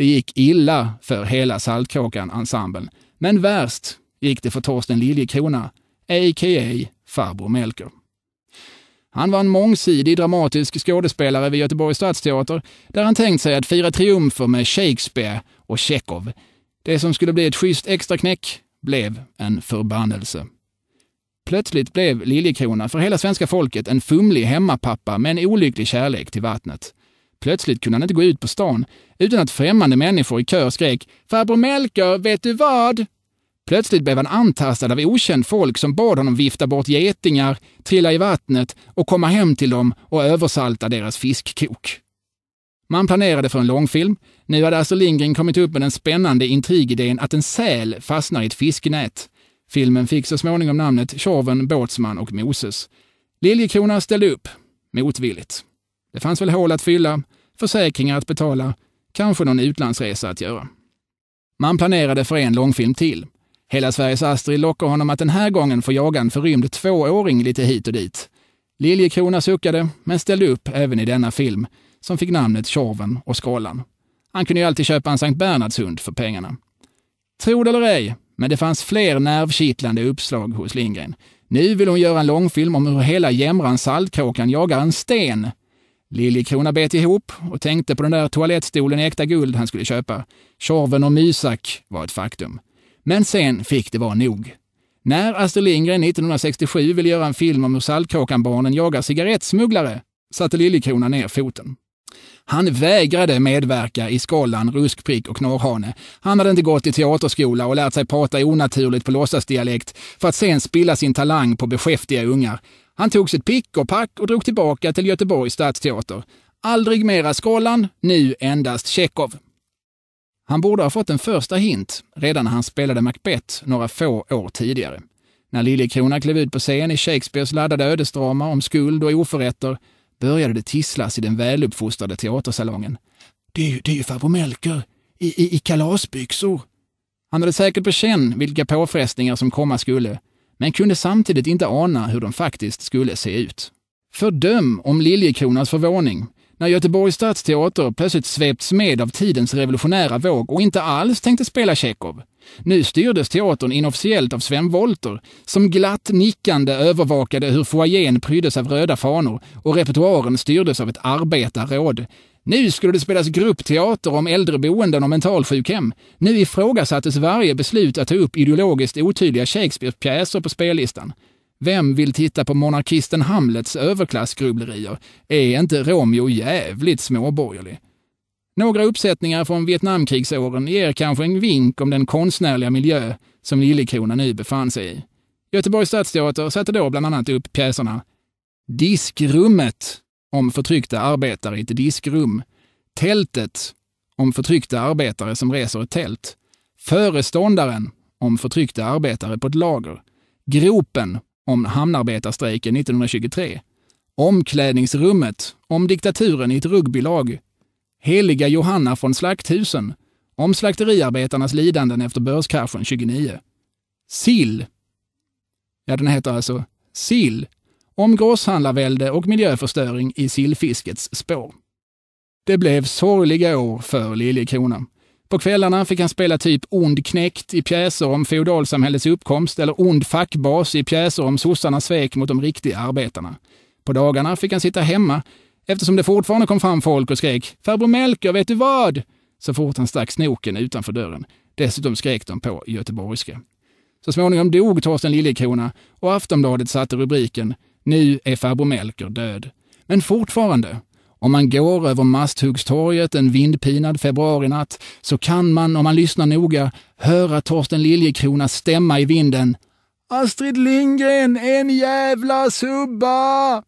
Det gick illa för hela Saltkråkan-ensemblen. Men värst gick det för Torsten Liljekrona, a.k.a. Farbror Melker. Han var en mångsidig dramatisk skådespelare vid Göteborgs stadsteater där han tänkt sig att fira triumfer med Shakespeare och Tjechov. Det som skulle bli ett schysst extraknäck blev en förbannelse. Plötsligt blev Liljekrona för hela svenska folket en fumlig hemmapappa med en olycklig kärlek till vattnet. Plötsligt kunde han inte gå ut på stan utan att främmande människor i kör skrek ”Farbror Melker, vet du vad?” Plötsligt blev han antastad av okänt folk som bad honom vifta bort getingar, trilla i vattnet och komma hem till dem och översalta deras fiskkok. Man planerade för en långfilm. Nu hade Astrid Lindgren kommit upp med den spännande intrigidén att en säl fastnar i ett fisknät. Filmen fick så småningom namnet Tjorven, Båtsman och Moses. Liljekrona ställde upp, motvilligt. Det fanns väl hål att fylla, försäkringar att betala, kanske någon utlandsresa att göra. Man planerade för en långfilm till. Hela Sveriges Astrid lockar honom att den här gången få jaga en förrymd tvååring lite hit och dit. Liljekrona suckade, men ställde upp även i denna film, som fick namnet Tjorven och Skrållan. Han kunde ju alltid köpa en Sankt Bernhardshund för pengarna. Tro det eller ej, men det fanns fler nervkittlande uppslag hos Lindgren. Nu vill hon göra en långfilm om hur hela Jämran Saltkråkan jagar en sten Liljekrona bet ihop och tänkte på den där toalettstolen i äkta guld han skulle köpa. Tjorven och Mysak var ett faktum. Men sen fick det vara nog. När Astrid Lindgren 1967 ville göra en film om hur Saltkråkan-barnen jagar cigarettsmugglare satte Liljekrona ner foten. Han vägrade medverka i Skollan, Ruskprick och Norrhane. Han hade inte gått i teaterskola och lärt sig prata onaturligt på låtsasdialekt för att sen spilla sin talang på beskäftiga ungar. Han tog sitt pick och pack och drog tillbaka till Göteborgs stadsteater. Aldrig mera Skollan, nu endast Tjechov. Han borde ha fått en första hint redan när han spelade Macbeth några få år tidigare. När Liljekrona klev ut på scen i Shakespeares laddade ödesdrama om skuld och oförrätter började det tisslas i den väluppfostrade teatersalongen. Det är ju, det är ju farbror Melker, i, i, i kalasbyxor. Han hade säkert på känn vilka påfrestningar som komma skulle, men kunde samtidigt inte ana hur de faktiskt skulle se ut. Fördöm om Liljekronas förvåning när Göteborgs stadsteater plötsligt svepts med av tidens revolutionära våg och inte alls tänkte spela Tjechov, nu styrdes teatern inofficiellt av Sven Wollter, som glatt nickande övervakade hur foajén pryddes av röda fanor och repertoaren styrdes av ett arbetarråd. Nu skulle det spelas gruppteater om äldreboenden och mentalsjukhem. Nu ifrågasattes varje beslut att ta upp ideologiskt otydliga Shakespeares pjäser på spellistan. Vem vill titta på monarkisten Hamlets överklassgrubblerier? Är inte Romeo jävligt småborgerlig? Några uppsättningar från Vietnamkrigsåren ger kanske en vink om den konstnärliga miljö som Liljekrona nu befann sig i. Göteborgs stadsteater satte då bland annat upp pjäserna Diskrummet om förtryckta arbetare i ett diskrum, Tältet om förtryckta arbetare som reser ett tält, Föreståndaren om förtryckta arbetare på ett lager, Gropen om hamnarbetarstrejken 1923, Omklädningsrummet om diktaturen i ett rugbylag Heliga Johanna från Slakthusen om slakteriarbetarnas lidanden efter börskraschen 29. Sill. Ja, den heter alltså Sill. Om grosshandlarvälde och miljöförstöring i sillfiskets spår. Det blev sorgliga år för Liljekrona. På kvällarna fick han spela typ ond knäckt i pjäser om feodalsamhällets uppkomst eller ond fackbas i pjäser om sossarnas svek mot de riktiga arbetarna. På dagarna fick han sitta hemma eftersom det fortfarande kom fram folk och skrek “Farbror Melker, vet du vad?” så fort han stack snoken utanför dörren. Dessutom skrek de på göteborgska. Så småningom dog Torsten Liljekrona och Aftonbladet satte rubriken “Nu är farbror Melker död”. Men fortfarande, om man går över Masthuggstorget en vindpinad februarinatt så kan man, om man lyssnar noga, höra Torsten Liljekronas stämma i vinden. Astrid Lindgren, en jävla subba!